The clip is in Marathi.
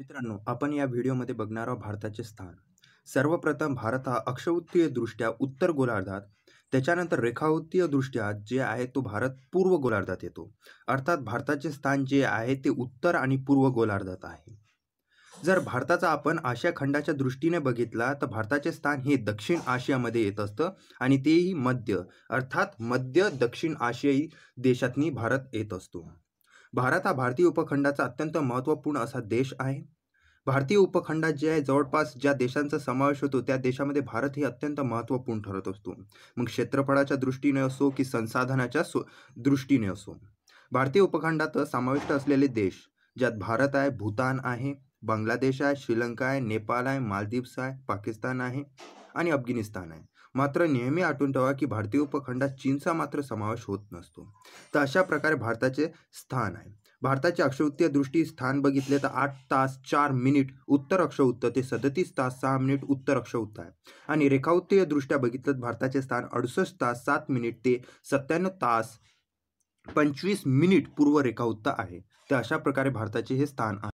मित्रांनो आपण या व्हिडिओमध्ये बघणार आहोत भारताचे स्थान सर्वप्रथम भारत हा दृष्ट्या उत्तर गोलार्धात त्याच्यानंतर दृष्ट्या जे आहे तो भारत पूर्व गोलार्धात येतो अर्थात भारताचे स्थान जे आहे ते उत्तर आणि पूर्व गोलार्धात आहे जर भारताचा आपण आशिया खंडाच्या दृष्टीने बघितला तर भारताचे स्थान हे दक्षिण आशियामध्ये येत असतं आणि तेही मध्य अर्थात मध्य दक्षिण आशियाई देशातनी भारत येत असतो भारत हा भारतीय उपखंडाचा अत्यंत महत्त्वपूर्ण असा देश आहे भारतीय उपखंडात जे आहे जवळपास ज्या देशांचा समावेश होतो त्या देशामध्ये भारत ही अत्यंत महत्त्वपूर्ण ठरत असतो मग क्षेत्रफळाच्या दृष्टीने असो की संसाधनाच्या दृष्टीने असो भारतीय उपखंडात समाविष्ट असलेले देश ज्यात भारत आहे भूतान आहे बांगलादेश आहे श्रीलंका आहे नेपाळ आहे मालदीव्स आहे पाकिस्तान आहे आणि अफगाणिस्तान आहे मात्र नेहमी आठवून ठेवा की भारतीय उपखंडात चीनचा मात्र समावेश होत नसतो तर अशा प्रकारे भारताचे स्थान आहे भारताचे अक्षवृत्तीय दृष्टी स्थान बघितले तर आठ तास चार मिनिट उत्तर अक्षवृत्त ते सदतीस तास सहा मिनिट उत्तर अक्षवृत्त आहे आणि रेखावृत्तीय दृष्ट्या बघितलं तर भारताचे स्थान अडुसष्ट तास सात मिनिट ते सत्त्याण्णव तास पंचवीस मिनिट पूर्व रेखावृत्त आहे तर अशा प्रकारे भारताचे हे स्थान आहे